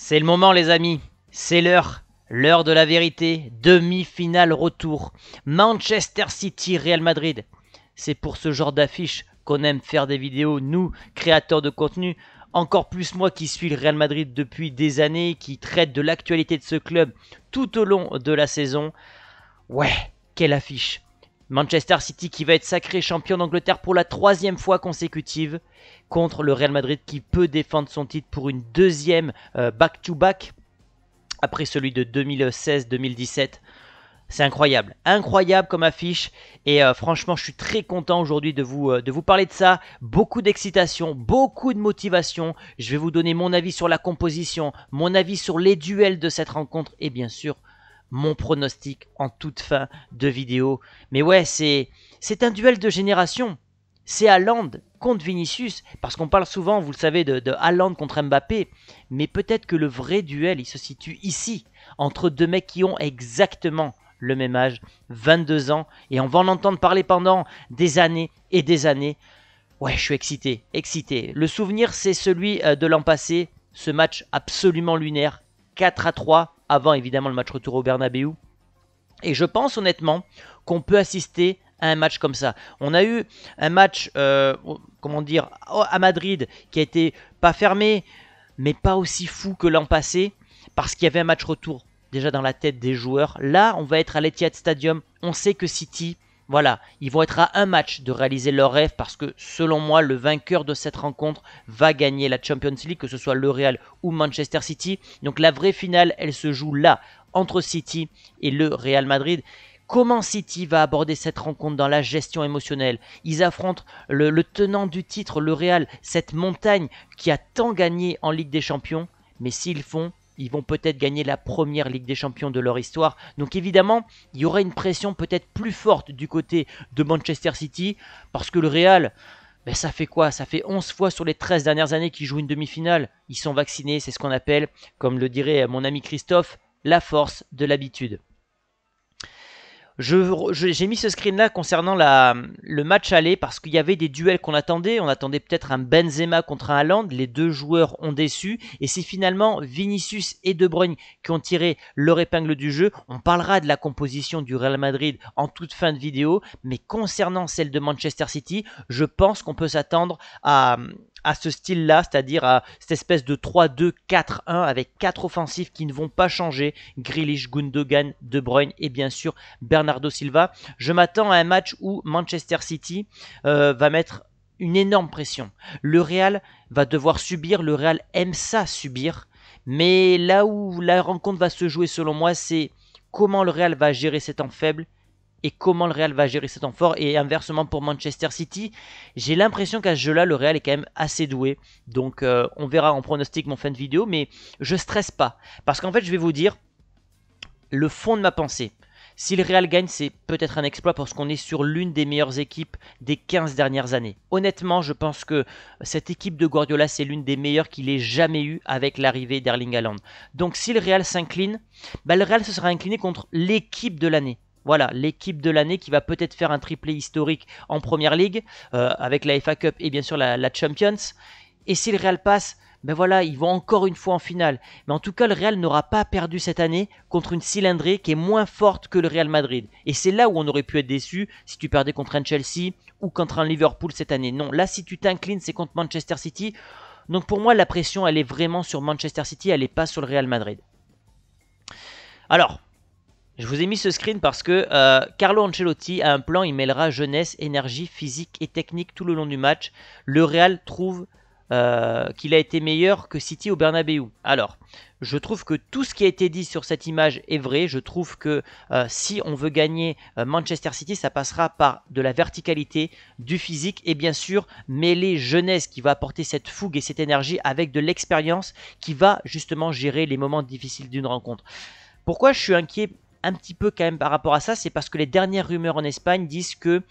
C'est le moment les amis, c'est l'heure, l'heure de la vérité, demi-finale retour. Manchester City, Real Madrid. C'est pour ce genre d'affiche qu'on aime faire des vidéos, nous, créateurs de contenu. Encore plus moi qui suis le Real Madrid depuis des années, qui traite de l'actualité de ce club tout au long de la saison. Ouais, quelle affiche Manchester City qui va être sacré champion d'Angleterre pour la troisième fois consécutive contre le Real Madrid qui peut défendre son titre pour une deuxième euh, back-to-back après celui de 2016-2017. C'est incroyable, incroyable comme affiche et euh, franchement je suis très content aujourd'hui de, vous, euh, de vous parler de ça. Beaucoup d'excitation, beaucoup de motivation. Je vais vous donner mon avis sur la composition, mon avis sur les duels de cette rencontre et bien sûr mon pronostic en toute fin de vidéo. Mais ouais, c'est c'est un duel de génération. C'est Haaland contre Vinicius, parce qu'on parle souvent, vous le savez, de, de Haaland contre Mbappé, mais peut-être que le vrai duel, il se situe ici, entre deux mecs qui ont exactement le même âge, 22 ans, et on va en entendre parler pendant des années et des années. Ouais, je suis excité, excité. Le souvenir, c'est celui euh, de l'an passé, ce match absolument lunaire 4 à 3 avant évidemment le match retour au Bernabeu. Et je pense honnêtement qu'on peut assister à un match comme ça. On a eu un match, euh, comment dire, à Madrid qui a été pas fermé, mais pas aussi fou que l'an passé, parce qu'il y avait un match retour déjà dans la tête des joueurs. Là, on va être à l'Etihad Stadium. On sait que City voilà, ils vont être à un match de réaliser leur rêve parce que selon moi, le vainqueur de cette rencontre va gagner la Champions League, que ce soit le Real ou Manchester City. Donc la vraie finale, elle se joue là, entre City et le Real Madrid. Comment City va aborder cette rencontre dans la gestion émotionnelle Ils affrontent le, le tenant du titre, le Real, cette montagne qui a tant gagné en Ligue des Champions. Mais s'ils font, ils vont peut-être gagner la première Ligue des Champions de leur histoire. Donc évidemment, il y aurait une pression peut-être plus forte du côté de Manchester City, parce que le Real, ben ça fait quoi Ça fait 11 fois sur les 13 dernières années qu'ils jouent une demi-finale. Ils sont vaccinés, c'est ce qu'on appelle, comme le dirait mon ami Christophe, la force de l'habitude j'ai mis ce screen là concernant la, le match aller parce qu'il y avait des duels qu'on attendait. On attendait peut-être un Benzema contre un Haaland. Les deux joueurs ont déçu. Et c'est finalement Vinicius et De Bruyne qui ont tiré leur épingle du jeu. On parlera de la composition du Real Madrid en toute fin de vidéo. Mais concernant celle de Manchester City, je pense qu'on peut s'attendre à, à ce style-là, c'est-à-dire à cette espèce de 3-2-4-1 avec quatre offensives qui ne vont pas changer, Grealish, Gundogan, De Bruyne et bien sûr Bernardo Silva. Je m'attends à un match où Manchester City euh, va mettre une énorme pression. Le Real va devoir subir, le Real aime ça subir, mais là où la rencontre va se jouer selon moi, c'est comment le Real va gérer cet temps faible et comment le Real va gérer cet enfort Et inversement pour Manchester City, j'ai l'impression qu'à ce jeu-là, le Real est quand même assez doué. Donc euh, on verra en pronostic mon fin de vidéo, mais je stresse pas. Parce qu'en fait, je vais vous dire le fond de ma pensée. Si le Real gagne, c'est peut-être un exploit parce qu'on est sur l'une des meilleures équipes des 15 dernières années. Honnêtement, je pense que cette équipe de Guardiola, c'est l'une des meilleures qu'il ait jamais eue avec l'arrivée d'Erling Haaland. Donc si le Real s'incline, bah, le Real se sera incliné contre l'équipe de l'année. Voilà, l'équipe de l'année qui va peut-être faire un triplé historique en Première Ligue, euh, avec la FA Cup et bien sûr la, la Champions. Et si le Real passe, ben voilà, ils vont encore une fois en finale. Mais en tout cas, le Real n'aura pas perdu cette année contre une cylindrée qui est moins forte que le Real Madrid. Et c'est là où on aurait pu être déçu si tu perdais contre un Chelsea ou contre un Liverpool cette année. Non, là, si tu t'inclines, c'est contre Manchester City. Donc pour moi, la pression, elle est vraiment sur Manchester City, elle n'est pas sur le Real Madrid. Alors, je vous ai mis ce screen parce que euh, Carlo Ancelotti a un plan, il mêlera jeunesse, énergie, physique et technique tout le long du match. Le Real trouve euh, qu'il a été meilleur que City au Bernabeu. Alors, je trouve que tout ce qui a été dit sur cette image est vrai. Je trouve que euh, si on veut gagner Manchester City, ça passera par de la verticalité, du physique et bien sûr mêler jeunesse qui va apporter cette fougue et cette énergie avec de l'expérience qui va justement gérer les moments difficiles d'une rencontre. Pourquoi je suis inquiet un petit peu quand même par rapport à ça, c'est parce que les dernières rumeurs en Espagne disent que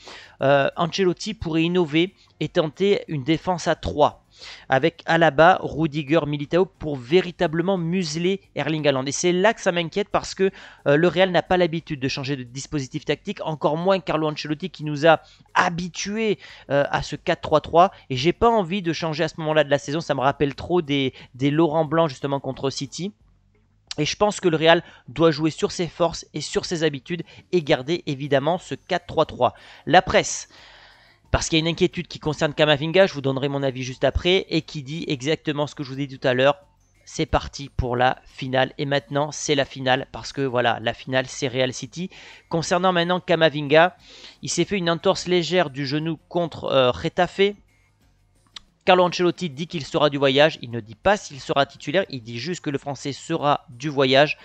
euh, Ancelotti pourrait innover et tenter une défense à 3 avec Alaba, Rudiger, Militao pour véritablement museler Erling Haaland. Et c'est là que ça m'inquiète parce que euh, le Real n'a pas l'habitude de changer de dispositif tactique, encore moins Carlo Ancelotti qui nous a habitués euh, à ce 4-3-3. Et j'ai pas envie de changer à ce moment-là de la saison, ça me rappelle trop des, des Laurent Blanc justement contre City. Et je pense que le Real doit jouer sur ses forces et sur ses habitudes et garder évidemment ce 4-3-3. La presse, parce qu'il y a une inquiétude qui concerne Kamavinga, je vous donnerai mon avis juste après, et qui dit exactement ce que je vous ai dit tout à l'heure. C'est parti pour la finale. Et maintenant, c'est la finale. Parce que voilà, la finale, c'est Real City. Concernant maintenant Kamavinga, il s'est fait une entorse légère du genou contre Retafe euh, Carlo Ancelotti dit qu'il sera du voyage. Il ne dit pas s'il sera titulaire. Il dit juste que le Français sera du voyage.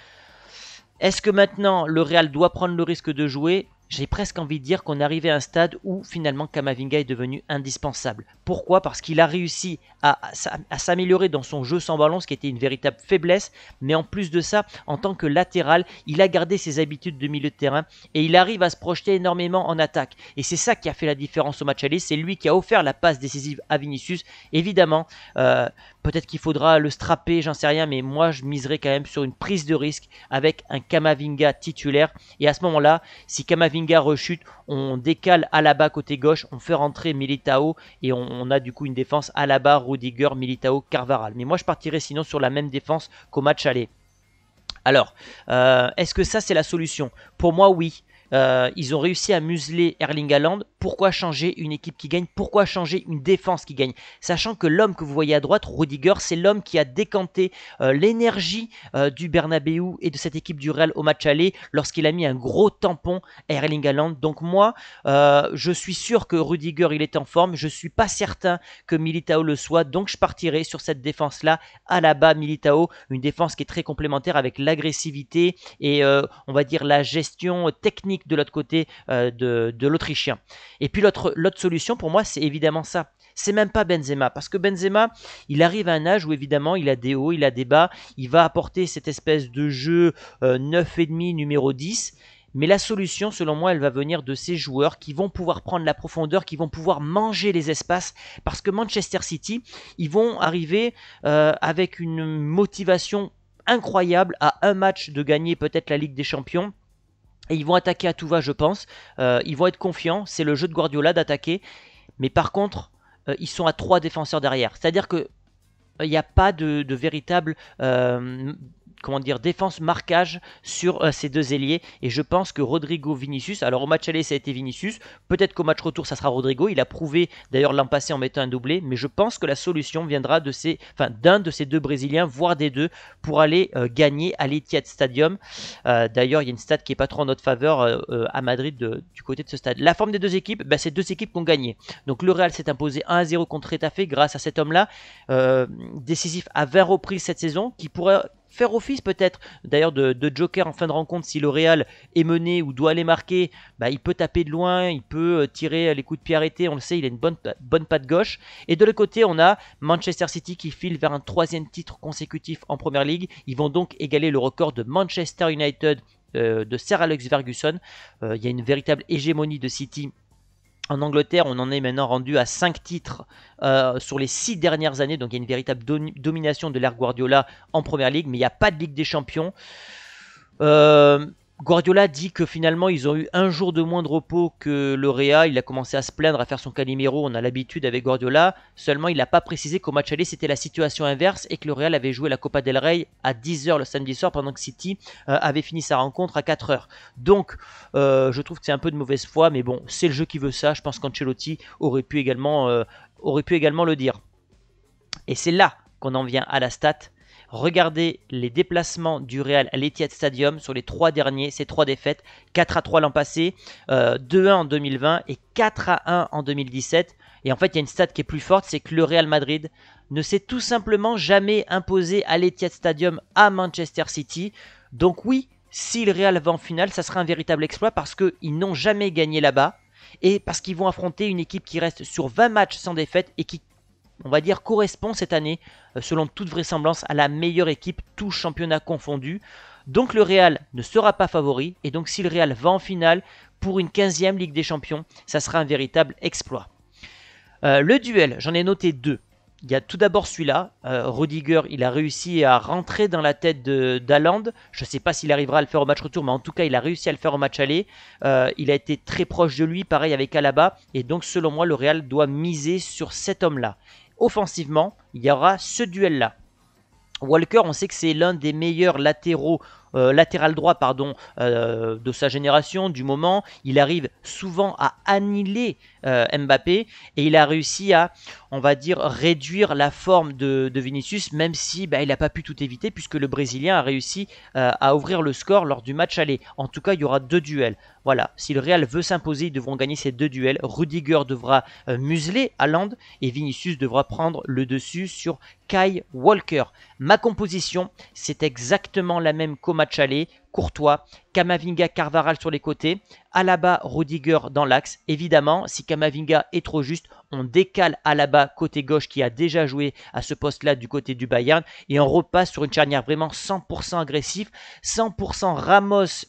Est-ce que maintenant le Real doit prendre le risque de jouer j'ai presque envie de dire qu'on est arrivé à un stade où finalement Kamavinga est devenu indispensable. Pourquoi Parce qu'il a réussi à, s'améliorer dans son jeu sans ballon, ce qui était une véritable faiblesse. Mais en plus de ça, en tant que latéral, il a gardé ses habitudes de milieu de terrain et il arrive à se projeter énormément en attaque. Et c'est ça qui a fait la différence au match aller. C'est lui qui a offert la passe décisive à Vinicius. Évidemment, euh, Peut-être qu'il faudra le strapper, j'en sais rien, mais moi je miserais quand même sur une prise de risque avec un Kamavinga titulaire. Et à ce moment-là, si Kamavinga rechute, on décale Alaba côté gauche, on fait rentrer Militao et on, a du coup une défense Alaba, Rudiger, Militao, Carvaral. Mais moi je partirais sinon sur la même défense qu'au match aller. Alors, euh, est-ce que ça c'est la solution Pour moi oui. Euh, ils ont réussi à museler Erling Haaland. Pourquoi changer une équipe qui gagne Pourquoi changer une défense qui gagne Sachant que l'homme que vous voyez à droite, Rudiger, c'est l'homme qui a décanté euh, l'énergie euh, du Bernabeu et de cette équipe du Real au match aller lorsqu'il a mis un gros tampon à Erling Haaland. Donc moi, euh, je suis sûr que Rudiger, il est en forme. Je suis pas certain que Militao le soit. Donc je partirai sur cette défense-là à la bas Militao, une défense qui est très complémentaire avec l'agressivité et on va dire la gestion technique de l'autre côté de l'Autrichien. Et puis l'autre solution pour moi, c'est évidemment ça. C'est même pas Benzema, parce que Benzema, il arrive à un âge où évidemment il a des hauts, il a des bas, il va apporter cette espèce de jeu 9,5 euh, numéro 10, mais la solution, selon moi, elle va venir de ces joueurs qui vont pouvoir prendre la profondeur, qui vont pouvoir manger les espaces, parce que Manchester City, ils vont arriver euh, avec une motivation incroyable à un match de gagner peut-être la Ligue des Champions et ils vont attaquer à tout va, je pense. Euh, ils vont être confiants, c'est le jeu de Guardiola d'attaquer. Mais par contre, euh, ils sont à trois défenseurs derrière. C'est-à-dire qu'il euh, n'y a pas de, véritable comment dire, défense marquage sur euh, ces deux ailiers. Et je pense que Rodrigo Vinicius, alors au match aller ça a été Vinicius, peut-être qu'au match retour ça sera Rodrigo. Il a prouvé d'ailleurs l'an passé en mettant un doublé, mais je pense que la solution viendra de ces, enfin, d'un de ces deux Brésiliens, voire des deux, pour aller euh, gagner à l'Etihad Stadium. Euh, d'ailleurs, il y a une stade qui n'est pas trop en notre faveur à Madrid du côté de ce stade. La forme des deux équipes, bah, c'est deux équipes qui ont gagné. Donc le Real s'est imposé 1 0 contre Etafé grâce à cet homme-là, décisif à 20 reprises cette saison, qui pourrait faire office peut-être d'ailleurs de, joker en fin de rencontre si le Real est mené ou doit aller marquer bah, il peut taper de loin il peut euh, tirer euh, les coups de pied arrêtés on le sait il a une bonne, bonne patte gauche et de l'autre côté on a Manchester City qui file vers un troisième titre consécutif en Première League ils vont donc égaler le record de Manchester United euh, de Sir Alex Ferguson. il y a une véritable hégémonie de City en Angleterre, on en est maintenant rendu à 5 titres euh, sur les 6 dernières années, donc il y a une véritable domination de l'ère Guardiola en Première Ligue, mais il n'y a pas de Ligue des Champions. Euh, Guardiola dit que finalement ils ont eu un jour de moins de repos que le Real. Il a commencé à se plaindre, à faire son Calimero. On a l'habitude avec Guardiola. Seulement, il n'a pas précisé qu'au match aller c'était la situation inverse et que le Real avait joué la Copa del Rey à 10h le samedi soir pendant que City euh, avait fini sa rencontre à 4h. Donc, euh, je trouve que c'est un peu de mauvaise foi, mais bon, c'est le jeu qui veut ça. Je pense qu'Ancelotti aurait, pu également, euh, aurait pu également le dire. Et c'est là qu'on en vient à la stat Regardez les déplacements du Real à l'Etihad Stadium sur les trois derniers, ces trois défaites 4 à 3 l'an passé, 2 euh, à 1 en 2020 et 4 à 1 en 2017. Et en fait, il y a une stat qui est plus forte, c'est que le Real Madrid ne s'est tout simplement jamais imposé à l'Etihad Stadium à Manchester City. Donc oui, si le Real va en finale, ça sera un véritable exploit parce qu'ils n'ont jamais gagné là-bas et parce qu'ils vont affronter une équipe qui reste sur 20 matchs sans défaite et qui on va dire, correspond cette année, euh, selon toute vraisemblance, à la meilleure équipe, tout championnat confondu. Donc le Real ne sera pas favori, et donc si le Real va en finale pour une 15e Ligue des Champions, ça sera un véritable exploit. Euh, le duel, j'en ai noté deux. Il y a tout d'abord celui-là, euh, Rodiger, il a réussi à rentrer dans la tête d'Aland. Je ne sais pas s'il arrivera à le faire au match retour, mais en tout cas, il a réussi à le faire au match aller. il a été très proche de lui, pareil avec Alaba. Et donc, selon moi, le Real doit miser sur cet homme-là offensivement, il y aura ce duel-là. Walker, on sait que c'est l'un des meilleurs latéraux euh, latéral droit pardon, euh, de sa génération, du moment. Il arrive souvent à annihiler euh, Mbappé et il a réussi à, on va dire, réduire la forme de, Vinicius, même si bah, il n'a pas pu tout éviter puisque le Brésilien a réussi à ouvrir le score lors du match aller. En tout cas, il y aura deux duels. Voilà, si le Real veut s'imposer, ils devront gagner ces deux duels. Rudiger devra museler Haaland et Vinicius devra prendre le dessus sur Kai Walker. Ma composition, c'est exactement la même qu'au chalet Courtois, Kamavinga, Carvaral sur les côtés, Alaba, Rudiger dans l'axe. Évidemment, si Kamavinga est trop juste, on décale Alaba côté gauche qui a déjà joué à ce poste-là du côté du Bayern et on repasse sur une charnière vraiment 100% agressive, 100% Ramos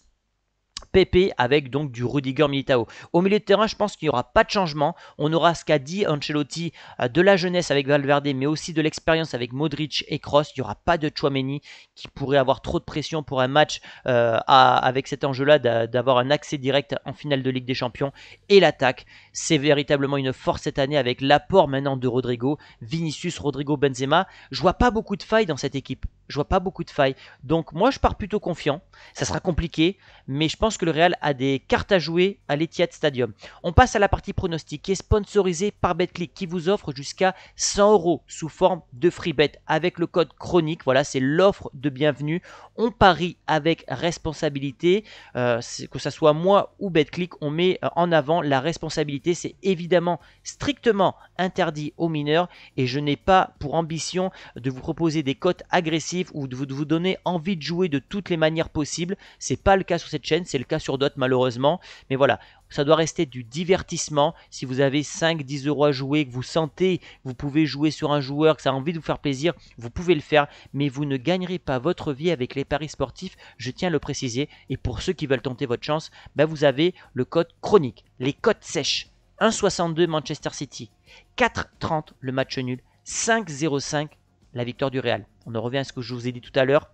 Pepe avec donc du Rudiger Militao. Au milieu de terrain, je pense qu'il n'y aura pas de changement. On aura ce qu'a dit Ancelotti euh, de la jeunesse avec Valverde, mais aussi de l'expérience avec Modric et Cross. Il n'y aura pas de Chouameni qui pourrait avoir trop de pression pour un match euh, avec cet enjeu-là d'avoir un accès direct en finale de Ligue des Champions. Et l'attaque, c'est véritablement une force cette année avec l'apport maintenant de Rodrigo, Vinicius, Rodrigo, Benzema. Je vois pas beaucoup de failles dans cette équipe je vois pas beaucoup de failles. Donc moi je pars plutôt confiant. Ça sera compliqué, mais je pense que le Real a des cartes à jouer à l'Etihad Stadium. On passe à la partie pronostique qui est sponsorisée par Betclic qui vous offre jusqu'à 100 euros sous forme de free bet avec le code chronique. Voilà, c'est l'offre de bienvenue. On parie avec responsabilité. Euh, que ça soit moi ou Betclic, on met euh, en avant la responsabilité. C'est évidemment strictement interdit aux mineurs et je n'ai pas pour ambition de vous proposer des cotes agressives ou de vous, donner envie de jouer de toutes les manières possibles. C'est pas le cas sur cette chaîne, c'est le cas sur d'autres malheureusement. Mais voilà, ça doit rester du divertissement. Si vous avez 5-10 euros à jouer, que vous sentez que vous pouvez jouer sur un joueur, que ça a envie de vous faire plaisir, vous pouvez le faire, mais vous ne gagnerez pas votre vie avec les paris sportifs, je tiens à le préciser. Et pour ceux qui veulent tenter votre chance, ben vous avez le code chronique, les codes sèches. 1,62 Manchester City, 4,30 le match nul, 5,05 la victoire du Real. On en revient à ce que je vous ai dit tout à l'heure.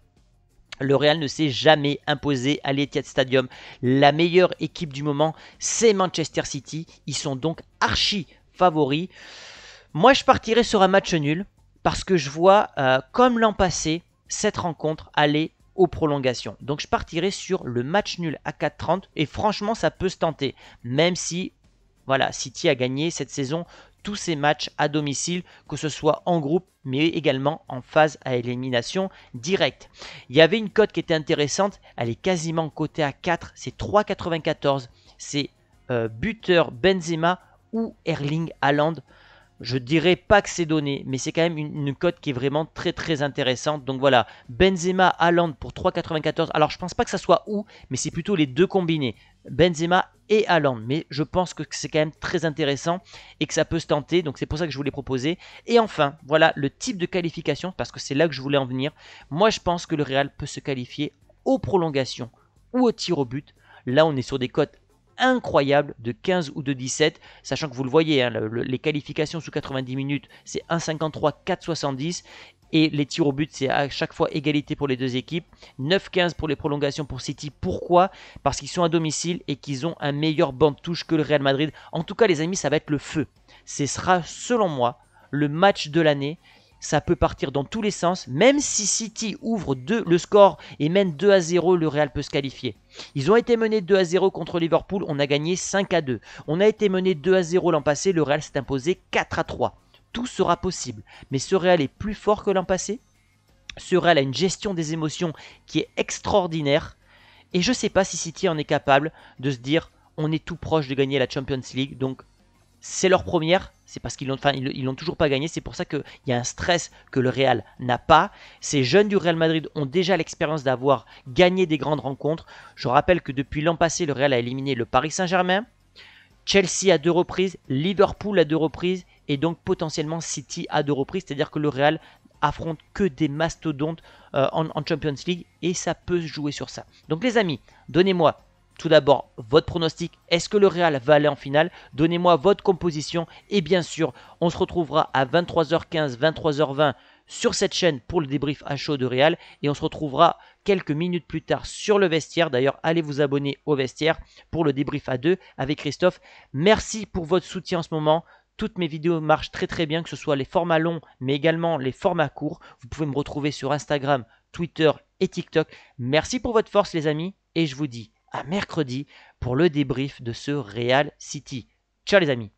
Le Real ne s'est jamais imposé à l'Etihad Stadium. La meilleure équipe du moment, c'est Manchester City. Ils sont donc archi favoris. Moi, je partirais sur un match nul parce que je vois, euh, comme l'an passé, cette rencontre aller aux prolongations. Donc, je partirai sur le match nul à 4-30. et franchement, ça peut se tenter, même si voilà, City a gagné cette saison tous ces matchs à domicile, que ce soit en groupe mais également en phase à élimination directe. Il y avait une cote qui était intéressante, elle est quasiment cotée à 4, c'est 3,94. C'est euh, buteur Benzema ou Erling Haaland. Je dirais pas que c'est donné, mais c'est quand même une, cote qui est vraiment très très intéressante. Donc voilà, Benzema, Haaland pour 3,94. Alors je pense pas que ça soit où, mais c'est plutôt les deux combinés, Benzema et Haaland. Mais je pense que c'est quand même très intéressant et que ça peut se tenter. Donc c'est pour ça que je voulais proposer. Et enfin, voilà le type de qualification, parce que c'est là que je voulais en venir. Moi je pense que le Real peut se qualifier aux prolongations ou au tir au but. Là on est sur des cotes incroyable de 15 ou de 17, sachant que vous le voyez, hein, les qualifications sous 90 minutes, c'est 1,53, 4,70. Et les tirs au but, c'est à chaque fois égalité pour les deux équipes. 9-15 pour les prolongations pour City. Pourquoi Parce qu'ils sont à domicile et qu'ils ont un meilleur banc de touche que le Real Madrid. En tout cas, les amis, ça va être le feu. Ce sera, selon moi, le match de l'année ça peut partir dans tous les sens, même si City ouvre le score et mène 2 à 0, le Real peut se qualifier. Ils ont été menés 2 à 0 contre Liverpool, on a gagné 5 à 2. On a été menés 2 à 0 l'an passé, le Real s'est imposé 4 à 3. Tout sera possible, mais ce Real est plus fort que l'an passé. Ce Real a une gestion des émotions qui est extraordinaire. Et je ne sais pas si City en est capable de se dire on est tout proche de gagner la Champions League, donc c'est leur première. C'est parce qu'ils n'ont ils, l'ont toujours pas gagné. C'est pour ça qu'il y a un stress que le Real n'a pas. Ces jeunes du Real Madrid ont déjà l'expérience d'avoir gagné des grandes rencontres. Je rappelle que depuis l'an passé, le Real a éliminé le Paris Saint-Germain, Chelsea à deux reprises, Liverpool à deux reprises et donc potentiellement City à deux reprises. C'est-à-dire que le Real affronte que des mastodontes euh, en, en Champions League et ça peut se jouer sur ça. Donc les amis, donnez-moi tout d'abord, votre pronostic. Est-ce que le Real va aller en finale Donnez-moi votre composition. Et bien sûr, on se retrouvera à 23h15, 23h20 sur cette chaîne pour le débrief à chaud de Real. Et on se retrouvera quelques minutes plus tard sur le vestiaire. D'ailleurs, allez vous abonner au vestiaire pour le débrief à deux avec Christophe. Merci pour votre soutien en ce moment. Toutes mes vidéos marchent très très bien, que ce soit les formats longs, mais également les formats courts. Vous pouvez me retrouver sur Instagram, Twitter et TikTok. Merci pour votre force les amis, et je vous dis à mercredi pour le débrief de ce Real City. Ciao les amis